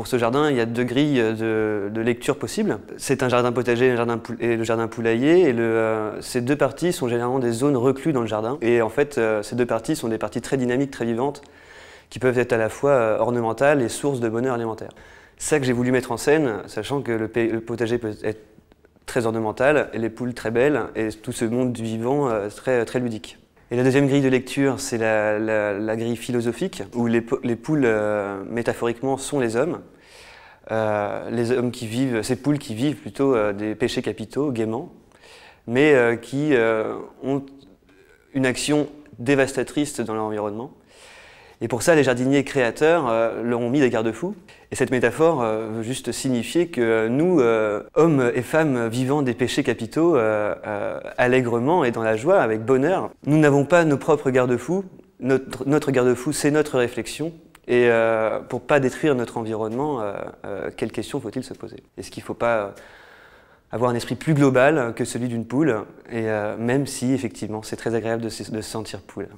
pour ce jardin, il y a deux grilles de, lecture possibles. C'est un jardin potager et, le jardin poulailler. Et euh, ces deux parties sont généralement des zones recluses dans le jardin. Et en fait, euh, ces deux parties sont des parties très dynamiques, très vivantes, qui peuvent être à la fois euh, ornementales et sources de bonheur alimentaire. C'est ça que j'ai voulu mettre en scène, sachant que le, potager peut être très ornemental, et les poules très belles, et tout ce monde du vivant très ludique. Et la deuxième grille de lecture, c'est la, grille philosophique, où les, poules, euh, métaphoriquement, sont les hommes. Euh, les hommes qui vivent, ces poules qui vivent plutôt euh, des péchés capitaux, gaiement, mais qui ont une action dévastatrice dans leur environnement. Et pour ça, les jardiniers créateurs euh, leur ont mis des garde-fous. Et cette métaphore euh, veut juste signifier que nous, euh, hommes et femmes vivant des péchés capitaux, allègrement et dans la joie, avec bonheur, nous n'avons pas nos propres garde-fous. Notre, garde-fou, c'est notre réflexion. Et pour ne pas détruire notre environnement, quelles questions faut-il se poser Est-ce qu'il ne faut pas avoir un esprit plus global que celui d'une poule, et même si effectivement c'est très agréable de se sentir poule.